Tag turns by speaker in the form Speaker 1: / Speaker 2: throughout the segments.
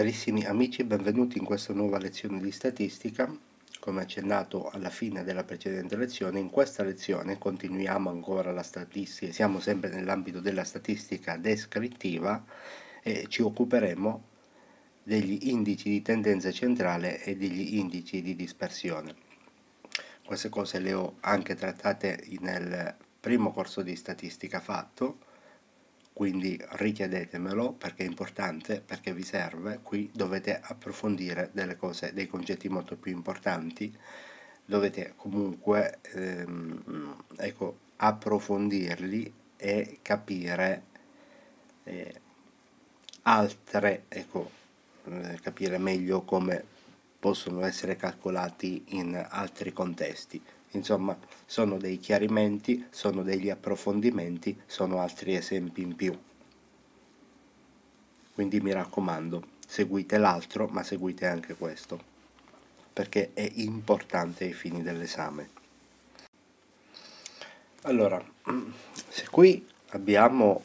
Speaker 1: Carissimi amici, benvenuti in questa nuova lezione
Speaker 2: di statistica. Come accennato alla fine della precedente lezione, in questa lezione continuiamo ancora la statistica, siamo sempre nell'ambito della statistica descrittiva e ci occuperemo degli indici di tendenza centrale e degli indici di dispersione. Queste cose le ho anche trattate nel primo corso di statistica fatto, quindi richiedetemelo perché è importante, perché vi serve, qui dovete approfondire delle cose, dei concetti molto più importanti, dovete comunque ehm, ecco, approfondirli e capire eh, altre, ecco, eh, capire meglio come possono essere calcolati in altri contesti. Insomma, sono dei chiarimenti, sono degli approfondimenti, sono altri esempi in più. Quindi mi raccomando, seguite l'altro, ma seguite anche questo, perché è importante ai fini dell'esame. Allora, se qui abbiamo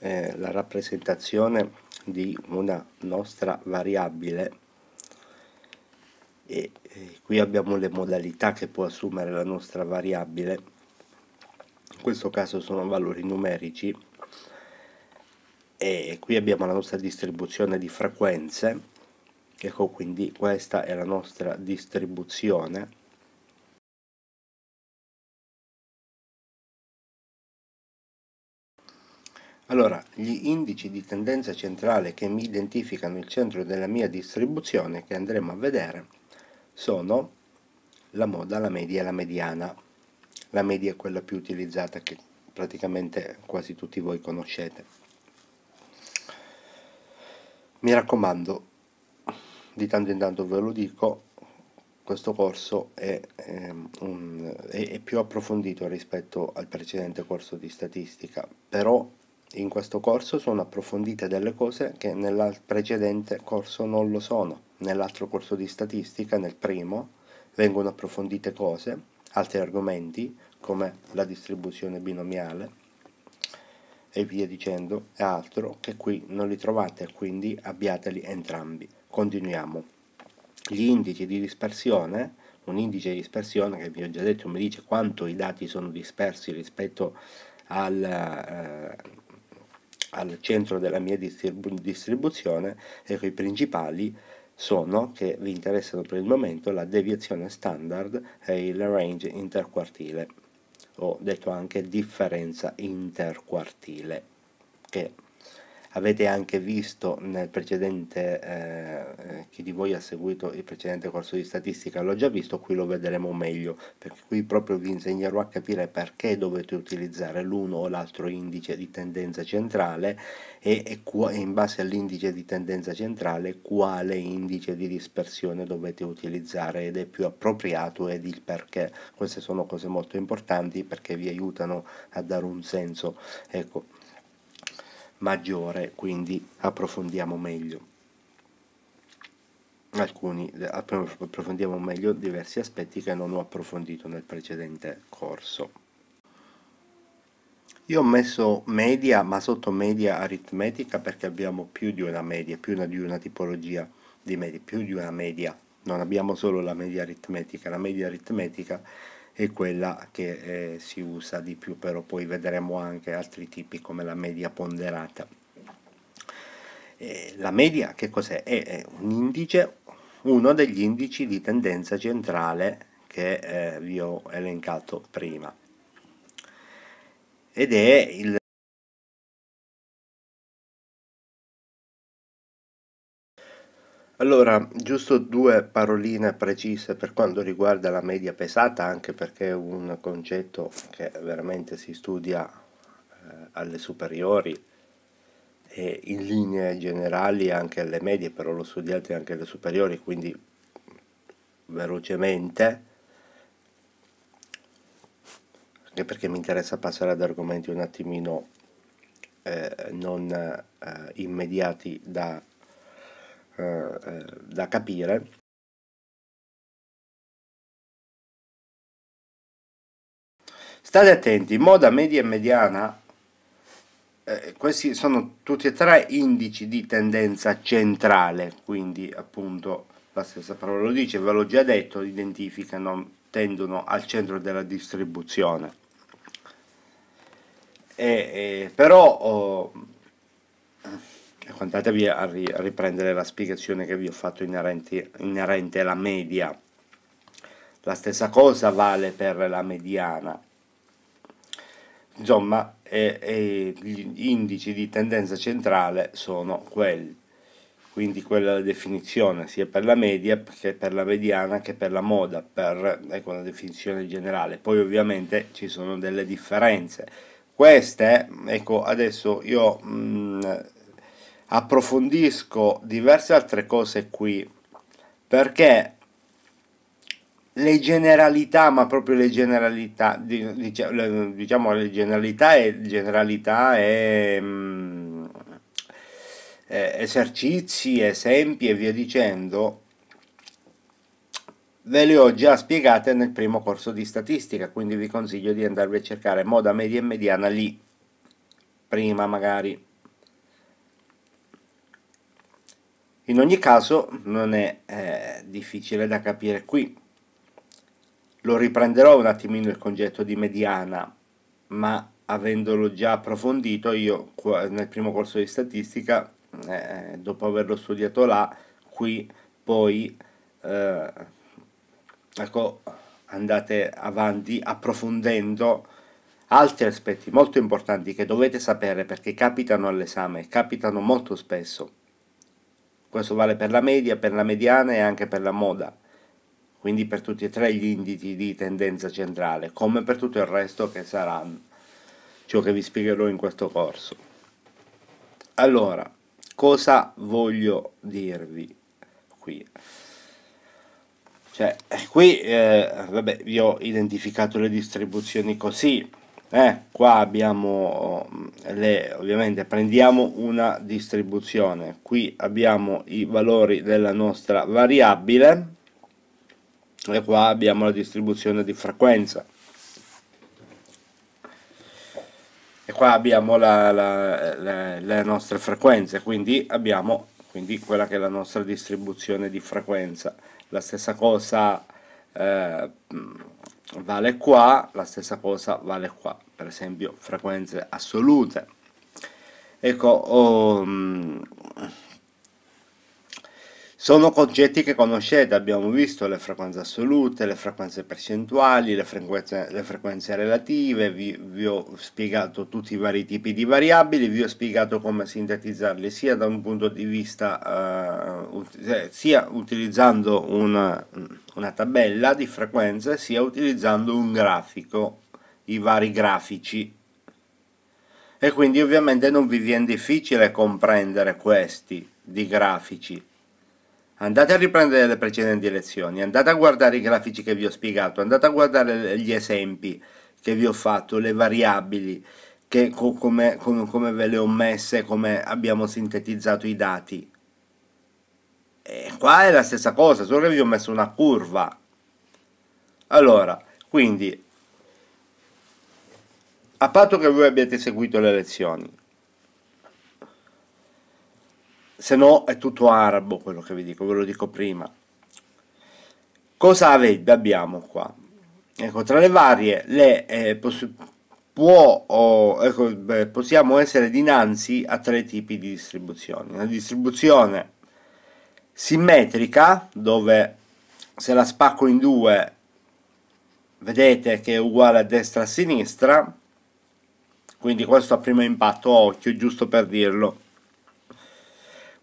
Speaker 2: eh, la rappresentazione di una nostra variabile, e qui abbiamo le modalità che può assumere la nostra variabile in questo caso sono valori numerici e qui abbiamo la nostra distribuzione di frequenze ecco quindi questa è la
Speaker 1: nostra distribuzione Allora, gli indici di
Speaker 2: tendenza centrale che mi identificano il centro della mia distribuzione, che andremo a vedere, sono la moda, la media e la mediana. La media è quella più utilizzata che praticamente quasi tutti voi conoscete. Mi raccomando, di tanto in tanto ve lo dico, questo corso è, è, ehm, un, è, è più approfondito rispetto al precedente corso di statistica, però in questo corso sono approfondite delle cose che nel precedente corso non lo sono. Nell'altro corso di statistica, nel primo, vengono approfondite cose, altri argomenti come la distribuzione binomiale e via dicendo e altro che qui non li trovate, quindi abbiateli entrambi. Continuiamo. Gli indici di dispersione, un indice di dispersione che vi ho già detto mi dice quanto i dati sono dispersi rispetto al, eh, al centro della mia distribu distribuzione ecco i principali sono che vi interessano per il momento la deviazione standard e il range interquartile o detto anche differenza interquartile che avete anche visto nel precedente eh, chi di voi ha seguito il precedente corso di statistica l'ho già visto qui lo vedremo meglio perché qui proprio vi insegnerò a capire perché dovete utilizzare l'uno o l'altro indice di tendenza centrale e, e, in base all'indice di tendenza centrale quale indice di dispersione dovete utilizzare ed è più appropriato ed il perché queste sono cose molto importanti perché vi aiutano a dare un senso ecco maggiore, quindi approfondiamo meglio alcuni approfondiamo meglio diversi aspetti che non ho approfondito nel precedente corso io ho messo media ma sotto media aritmetica perché abbiamo più di una media più di una tipologia di media più di una media non abbiamo solo la media aritmetica la media aritmetica è quella che eh, si usa di più, però poi vedremo anche altri tipi come la media ponderata. Eh, la media che cos'è? È, è un indice, uno degli indici di tendenza centrale che eh, vi ho elencato prima
Speaker 1: ed è il Allora, giusto due paroline
Speaker 2: precise per quanto riguarda la media pesata, anche perché è un concetto che veramente si studia eh, alle superiori e in linee generali anche alle medie, però lo studiate anche alle superiori, quindi velocemente, anche perché mi interessa passare ad argomenti un attimino eh, non eh,
Speaker 1: immediati da eh, eh, da capire state attenti moda media e mediana eh, questi sono tutti e tre
Speaker 2: indici di tendenza centrale quindi appunto la stessa parola lo dice ve l'ho già detto identificano tendono al centro della distribuzione e, e, però oh, Ecco, andatevi a, riprendere la spiegazione che vi ho fatto inerente, inerente alla media. La stessa cosa vale per la mediana. Insomma, e, e gli indici di tendenza centrale sono quelli. Quindi quella è la definizione sia per la media che per la mediana che per la moda, per ecco, la definizione generale. Poi ovviamente ci sono delle differenze. Queste, ecco, adesso io mh, mm, approfondisco diverse altre cose qui perché le generalità ma proprio le generalità diciamo le generalità e generalità mm, e esercizi esempi e via dicendo ve le ho già spiegate nel primo corso di statistica quindi vi consiglio di andarvi a cercare moda media e mediana lì prima magari In ogni caso non è eh, difficile da capire qui. Lo riprenderò un attimino il concetto di mediana, ma avendolo già approfondito io nel primo corso di statistica, eh, dopo averlo studiato là, qui poi eh, ecco, andate avanti approfondendo altri aspetti molto importanti che dovete sapere perché capitano all'esame, capitano molto spesso questo vale per la media, per la mediana e anche per la moda, quindi per tutti e tre gli indici di tendenza centrale, come per tutto il resto che saranno ciò che vi spiegherò in questo corso. Allora, cosa voglio dirvi qui? Cioè, qui, eh, vabbè, vi ho identificato le distribuzioni così, eh, qua abbiamo oh, le ovviamente prendiamo una distribuzione qui abbiamo i valori della nostra variabile e qua abbiamo la distribuzione di frequenza e qua abbiamo la, la, la, le nostre frequenze quindi abbiamo quindi quella che è la nostra distribuzione di frequenza la stessa cosa eh, vale qua, la stessa cosa vale qua, per esempio frequenze assolute. Ecco, oh, sono concetti che conoscete, abbiamo visto le frequenze assolute, le frequenze percentuali, le frequenze, le frequenze relative, vi, vi, ho spiegato tutti i vari tipi di variabili, vi ho spiegato come sintetizzarle sia da un punto di vista, eh, ut eh, sia utilizzando una una tabella di frequenze sia utilizzando un grafico, i vari grafici. E quindi ovviamente non vi viene difficile comprendere questi di grafici. Andate a riprendere le precedenti lezioni, andate a guardare i grafici che vi ho spiegato, andate a guardare gli esempi che vi ho fatto, le variabili, che, come, come, come ve le ho messe, come abbiamo sintetizzato i dati e eh, qua è la stessa cosa, solo che vi ho messo una curva. Allora, quindi, a patto che voi abbiate seguito le lezioni, se no è tutto arabo quello che vi dico, ve lo dico prima. Cosa avete, abbiamo qua? Ecco, tra le varie, le, eh, poss può, oh, ecco, beh, possiamo essere dinanzi a tre tipi di distribuzioni. Una distribuzione simmetrica dove se la spacco in due vedete che è uguale a destra a sinistra quindi questo a primo impatto occhio giusto per dirlo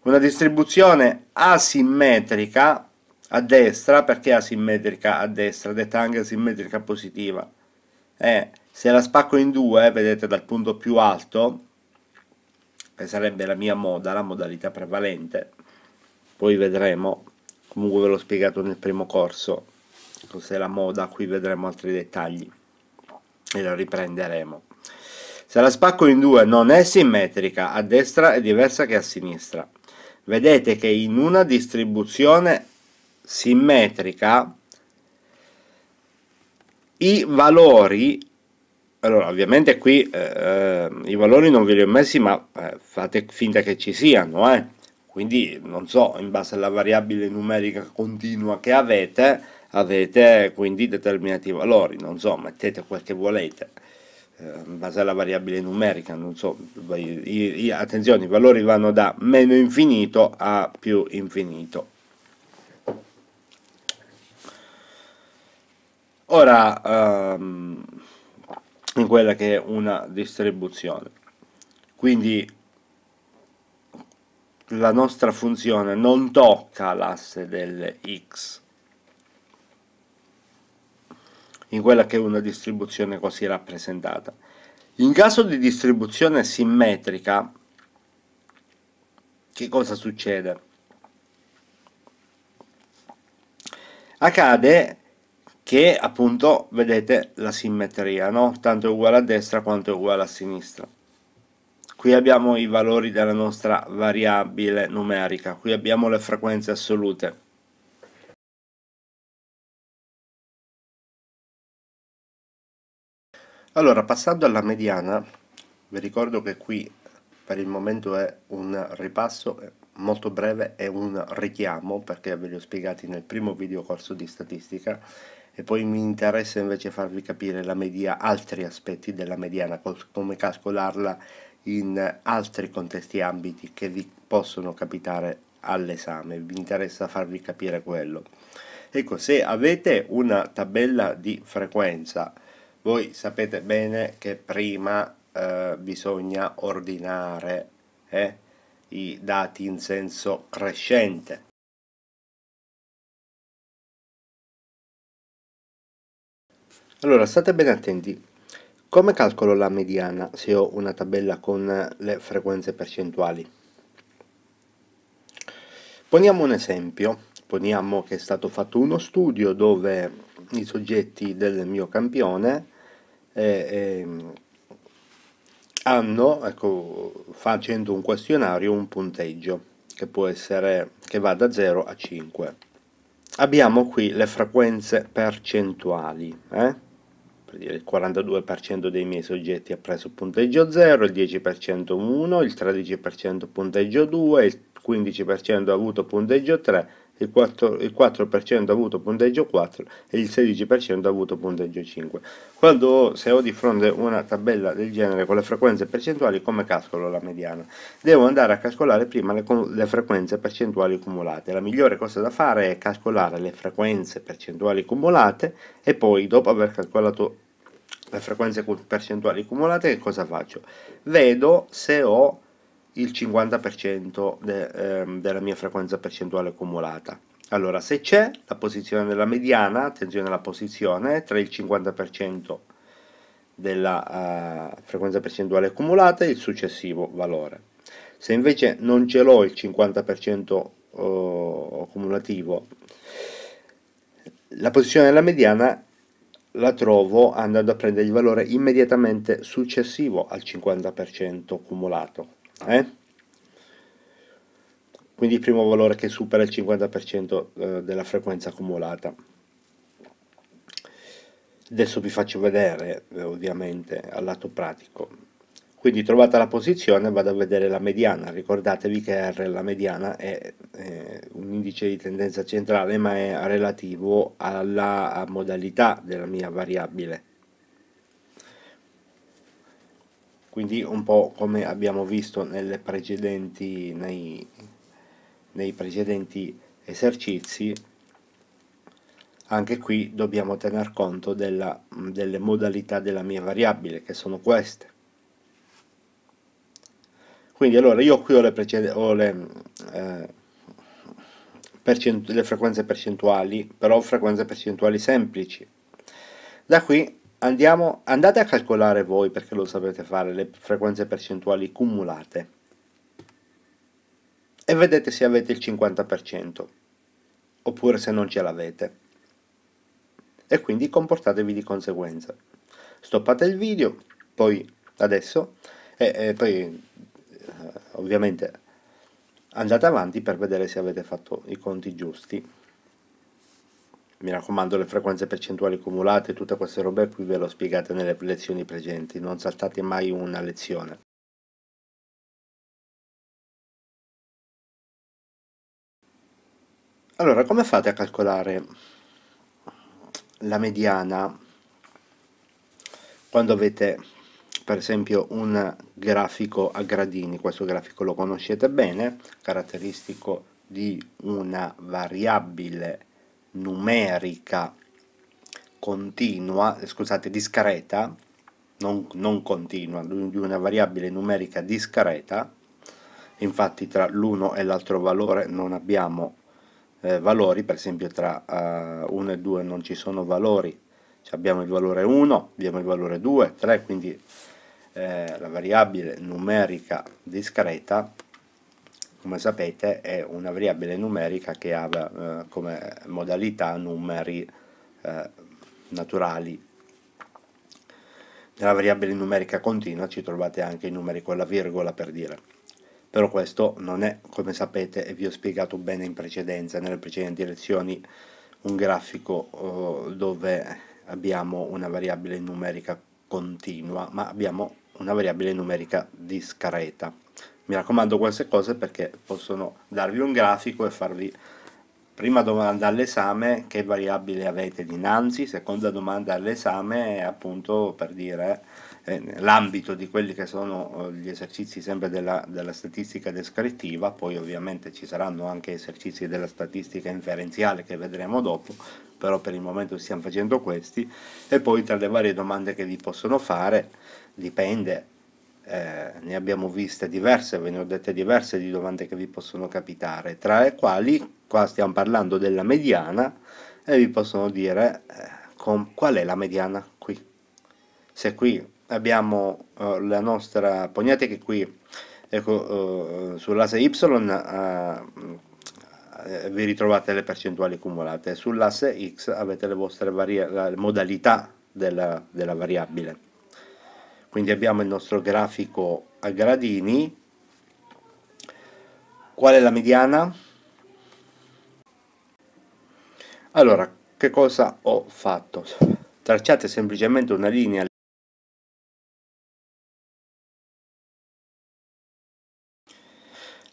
Speaker 2: una distribuzione asimmetrica a destra perché asimmetrica a destra detta anche asimmetrica positiva eh, se la spacco in due vedete dal punto più alto che sarebbe la mia moda la modalità prevalente poi vedremo comunque ve l'ho spiegato nel primo corso cos'è la moda qui vedremo altri dettagli e la riprenderemo se la spacco in due non è simmetrica a destra è diversa che a sinistra vedete che in una distribuzione simmetrica i valori allora ovviamente qui eh, eh i valori non ve li ho messi ma eh, fate finta che ci siano eh quindi, non so, in base alla variabile numerica continua che avete, avete quindi determinati valori, non so, mettete quel che volete eh, in base alla variabile numerica, non so, attenzione, i valori vanno da meno infinito a più infinito. Ora, ehm, in quella che è una distribuzione. Quindi la nostra funzione non tocca l'asse del x in quella che è una distribuzione così rappresentata. In caso di distribuzione simmetrica, che cosa succede? Accade che appunto vedete la simmetria, no? tanto è uguale a destra quanto è uguale a sinistra qui abbiamo i valori della nostra
Speaker 1: variabile numerica, qui abbiamo le frequenze assolute. Allora, passando alla mediana, vi ricordo che qui per il momento è un
Speaker 2: ripasso molto breve e un richiamo, perché ve li ho spiegati nel primo video corso di statistica, e poi mi interessa invece farvi capire la media, altri aspetti della mediana, come calcolarla in altri contesti e ambiti che vi possono capitare all'esame, vi interessa farvi capire quello. Ecco, se avete una tabella di frequenza, voi sapete bene che prima eh, bisogna ordinare eh, i
Speaker 1: dati in senso crescente. Allora, state ben attenti,
Speaker 2: come calcolo la mediana se ho una tabella con le frequenze percentuali? Poniamo un esempio, poniamo che è stato fatto uno studio dove i soggetti del mio campione eh, eh, hanno, ecco, facendo un questionario, un punteggio che può essere che va da 0 a 5. Abbiamo qui le frequenze percentuali. Eh? il 42% dei miei soggetti ha preso punteggio 0, il 10% 1, il 13% punteggio 2, il 15% ha avuto punteggio 3, il 4%, il 4 ha avuto punteggio 4 e il 16% ha avuto punteggio 5. Quando se ho di fronte una tabella del genere con le frequenze percentuali, come calcolo la mediana? Devo andare a calcolare prima le, le frequenze percentuali cumulate. La migliore cosa da fare è calcolare le frequenze percentuali cumulate e poi, dopo aver calcolato le frequenze percentuali accumulate, che cosa faccio? Vedo se ho il 50% de, eh, della mia frequenza percentuale accumulata. Allora, se c'è la posizione della mediana, attenzione alla posizione, tra il 50% della eh, frequenza percentuale accumulata e il successivo valore. Se invece non ce l'ho il 50% eh, cumulativo, la posizione della mediana la trovo andando a prendere il valore immediatamente successivo al 50% accumulato. eh? quindi il primo valore che supera il 50% eh, della frequenza accumulata adesso vi faccio vedere eh, ovviamente al lato pratico quindi trovata la posizione vado a vedere la mediana, ricordatevi che R, la mediana, è eh, un indice di tendenza centrale ma è relativo alla modalità della mia variabile. Quindi un po' come abbiamo visto precedenti, nei, nei precedenti esercizi, anche qui dobbiamo tener conto della, delle modalità della mia variabile, che sono queste. Quindi allora io qui ho le, precede, ho le, eh, percent le frequenze percentuali, però frequenze percentuali semplici. Da qui andiamo, andate a calcolare voi, perché lo sapete fare, le frequenze percentuali cumulate. E vedete se avete il 50%, oppure se non ce l'avete. E quindi comportatevi di conseguenza. Stoppate il video, poi adesso, e, e poi eh, ovviamente andate avanti per vedere se avete fatto i conti giusti mi raccomando le frequenze percentuali cumulate tutte queste robe qui ve le ho spiegate nelle lezioni presenti
Speaker 1: non saltate mai una lezione allora come fate a calcolare
Speaker 2: la mediana quando avete per esempio un grafico a gradini, questo grafico lo conoscete bene, caratteristico di una variabile numerica continua, scusate, discreta, non, non continua, di una variabile numerica discreta, infatti tra l'uno e l'altro valore non abbiamo eh, valori, per esempio tra 1 eh, e 2 non ci sono valori, abbiamo il valore 1, abbiamo il valore 2, 3, quindi eh, la variabile numerica discreta come sapete è una variabile numerica che ha eh, come modalità numeri eh, naturali nella variabile numerica continua ci trovate anche i numeri con la virgola per dire però questo non è come sapete e vi ho spiegato bene in precedenza nelle precedenti lezioni un grafico eh, dove abbiamo una variabile numerica continua ma abbiamo una variabile numerica discreta. Mi raccomando queste cose perché possono darvi un grafico e farvi prima domanda all'esame che variabile avete dinanzi, seconda domanda all'esame appunto per dire eh, l'ambito di quelli che sono eh, gli esercizi sempre della, della, statistica descrittiva, poi ovviamente ci saranno anche esercizi della statistica inferenziale che vedremo dopo, però per il momento stiamo facendo questi e poi tra le varie domande che vi possono fare dipende, eh, ne abbiamo viste diverse, ve ne ho dette diverse di domande che vi possono capitare, tra le quali qua stiamo parlando della mediana e vi possono dire eh, con, qual è la mediana qui. Se qui abbiamo eh, la nostra, pognate che qui ecco, eh, sull'asse y eh, eh, vi ritrovate le percentuali accumulate, sull'asse x avete le vostre varie, modalità della, della variabile quindi abbiamo il nostro grafico a gradini qual è la mediana? allora
Speaker 1: che cosa ho fatto? tracciate semplicemente una linea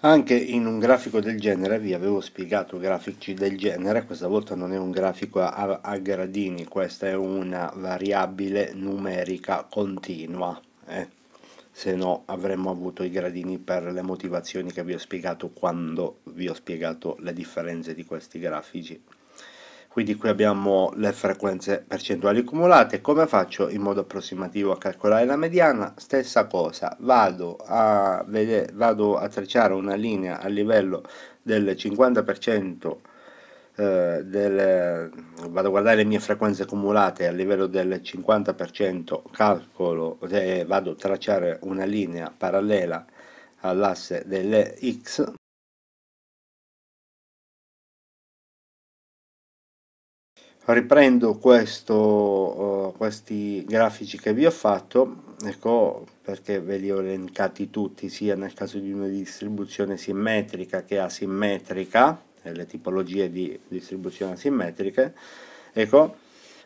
Speaker 1: anche in un grafico del genere vi avevo spiegato grafici del genere questa volta non è un grafico
Speaker 2: a, a gradini questa è una variabile numerica continua eh? se no avremmo avuto i gradini per le motivazioni che vi ho spiegato quando vi ho spiegato le differenze di questi grafici quindi qui abbiamo le frequenze percentuali accumulate come faccio in modo approssimativo a calcolare la mediana stessa cosa vado a, vedere, vado a tracciare una linea a livello del 50% eh, del, vado a guardare le mie frequenze accumulate a livello del 50% calcolo
Speaker 1: eh, vado a tracciare una linea parallela all'asse delle x riprendo questo, uh, questi grafici che vi ho fatto
Speaker 2: ecco perché ve li ho elencati tutti sia nel caso di una distribuzione simmetrica che asimmetrica le tipologie di distribuzione asimmetriche ecco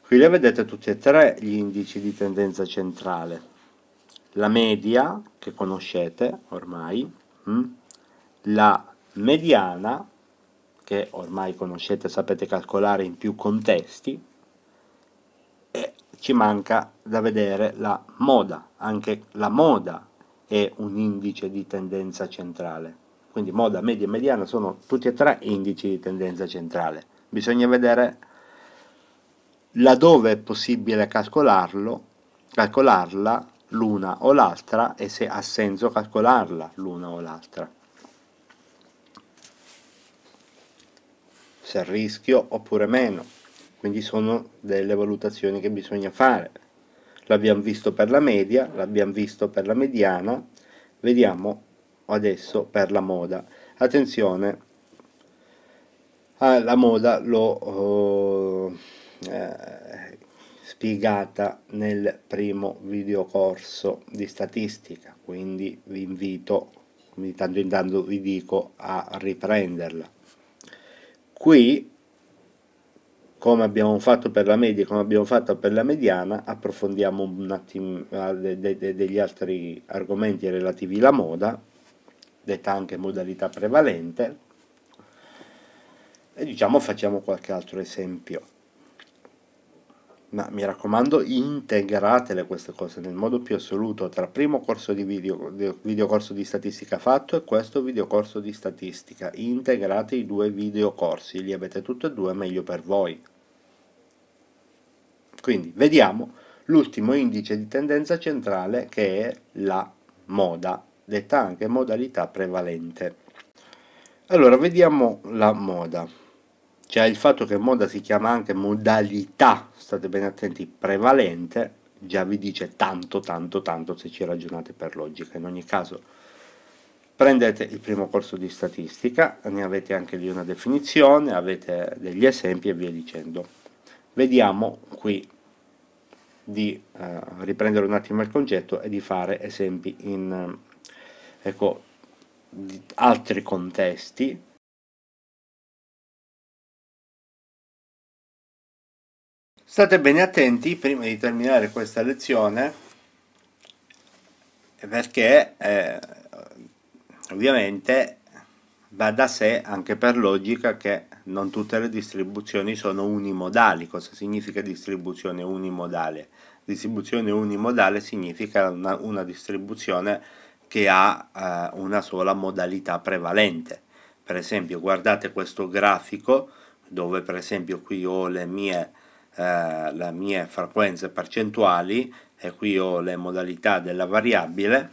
Speaker 2: qui le vedete tutti e tre gli indici di tendenza centrale la media che conoscete ormai mh? Mm? la mediana che ormai conoscete sapete calcolare in più contesti e ci manca da vedere la moda anche la moda è un indice di tendenza centrale quindi moda, media e mediana sono tutti e tre indici di tendenza centrale bisogna vedere laddove è possibile calcolarlo calcolarla l'una o l'altra e se ha senso calcolarla l'una o l'altra se a rischio oppure meno. Quindi sono delle valutazioni che bisogna fare. L'abbiamo visto per la media, l'abbiamo visto per la mediana, vediamo adesso per la moda. Attenzione, eh, la moda l'ho eh, spiegata nel primo video corso di statistica, quindi vi invito, di tanto in tanto vi dico a riprenderla qui come abbiamo fatto per la media come abbiamo fatto per la mediana approfondiamo un attimo eh, de de de degli altri argomenti relativi alla moda detta anche modalità prevalente e diciamo facciamo qualche altro esempio ma mi raccomando integratele queste cose nel modo più assoluto tra primo corso di video, video corso di statistica fatto e questo video corso di statistica integrate i due video corsi li avete tutti e due meglio per voi quindi vediamo l'ultimo indice di tendenza centrale che è la moda detta anche modalità prevalente allora vediamo la moda cioè il fatto che moda si chiama anche modalità, state ben attenti, prevalente, già vi dice tanto, tanto, tanto se ci ragionate per logica. In ogni caso prendete il primo corso di statistica, ne avete anche lì una definizione, avete degli esempi e via dicendo. Vediamo qui di eh, riprendere un attimo il concetto
Speaker 1: e di fare esempi in ecco, altri contesti State bene attenti prima di terminare questa lezione
Speaker 2: perché eh, ovviamente va da sé anche per logica che non tutte le distribuzioni sono unimodali. Cosa significa distribuzione unimodale? Distribuzione unimodale significa una, una distribuzione che ha eh, una sola modalità prevalente. Per esempio guardate questo grafico dove per esempio qui ho le mie eh, le mie frequenze percentuali e qui ho le modalità della variabile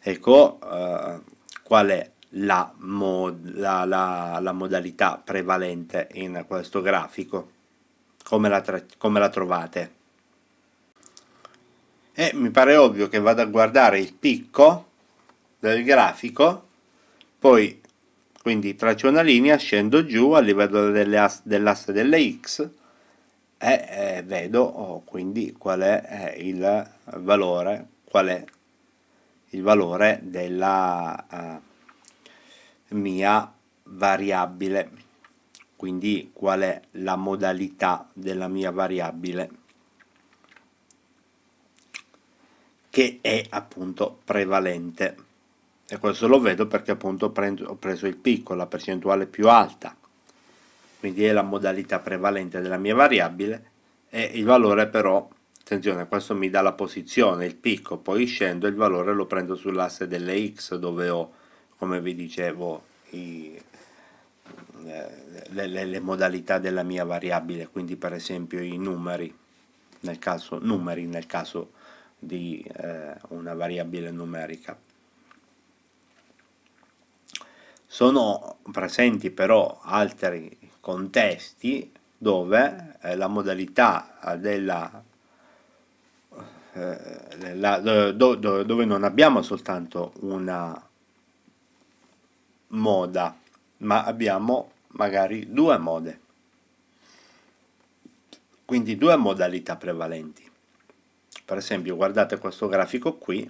Speaker 2: ecco eh, qual è la, mod la, la, la, modalità prevalente in questo grafico come la, come la trovate e mi pare ovvio che vado a guardare il picco del grafico poi quindi traccio una linea scendo giù a livello dell'asse dell delle x e eh, vedo oh, quindi qual è eh, il valore qual è il valore della eh, mia variabile quindi qual è la modalità della mia variabile che è appunto prevalente e questo lo vedo perché appunto ho preso il picco la percentuale più alta quindi è la modalità prevalente della mia variabile e il valore però attenzione questo mi dà la posizione il picco poi scendo il valore lo prendo sull'asse delle x dove ho come vi dicevo i, eh, le, le, le, modalità della mia variabile quindi per esempio i numeri nel caso numeri nel caso di eh, una variabile numerica sono presenti però altri contesti dove eh, la modalità eh, della eh, la, do, do, dove non abbiamo soltanto una moda ma abbiamo magari due mode
Speaker 1: quindi due modalità prevalenti per esempio guardate questo grafico qui